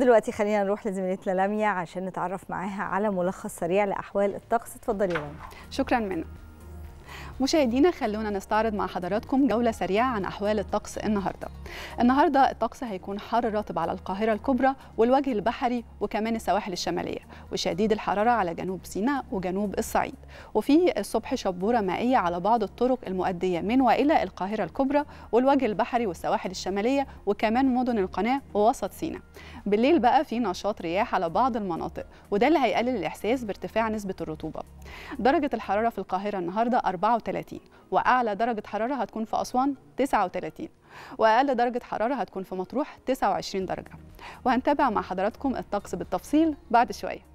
ودلوقتي خلينا نروح لزميلتنا لاميا عشان نتعرف معاها على ملخص سريع لاحوال الطقس اتفضلي يا لاميا شكرا منى مشاهدينا خلونا نستعرض مع حضراتكم جولة سريعة عن أحوال الطقس النهاردة النهاردة الطقس هيكون حر رطب على القاهرة الكبرى والوجه البحري وكمان السواحل الشمالية وشديد الحرارة على جنوب سيناء وجنوب الصعيد وفي الصبح شبورة مائية على بعض الطرق المؤدية من وإلى القاهرة الكبرى والوجه البحري والسواحل الشمالية وكمان مدن القناة ووسط سيناء بالليل بقى في نشاط رياح على بعض المناطق وده اللي هيقلل الإحساس بارتفاع نسبة الرطوبة درجة الحرارة في القاهرة النهاردة 34 30 واعلى درجه حراره هتكون في اسوان 39 واقل درجه حراره هتكون في مطروح 29 درجه وهنتابع مع حضراتكم الطقس بالتفصيل بعد شويه